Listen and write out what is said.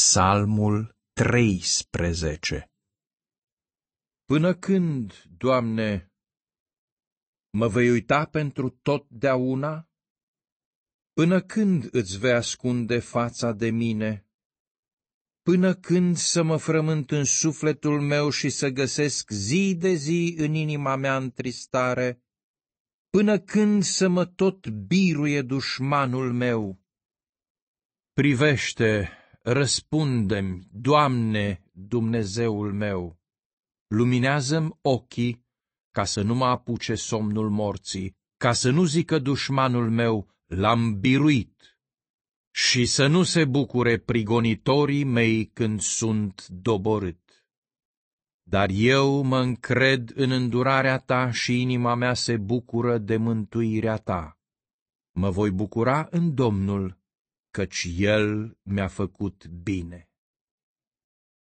Psalmul 13 Până când, Doamne, mă vei uita pentru totdeauna? Până când îți vei ascunde fața de mine? Până când să mă frământ în sufletul meu și să găsesc zi de zi în inima mea întristare? Până când să mă tot biruie dușmanul meu? Privește, Răspundem, Doamne, Dumnezeul meu! Luminează-mi ochii ca să nu mă apuce somnul morții, ca să nu zică dușmanul meu, l-am biruit, și să nu se bucure prigonitorii mei când sunt doborât. Dar eu mă încred în îndurarea ta și inima mea se bucură de mântuirea ta. Mă voi bucura în Domnul căci El mi-a făcut bine.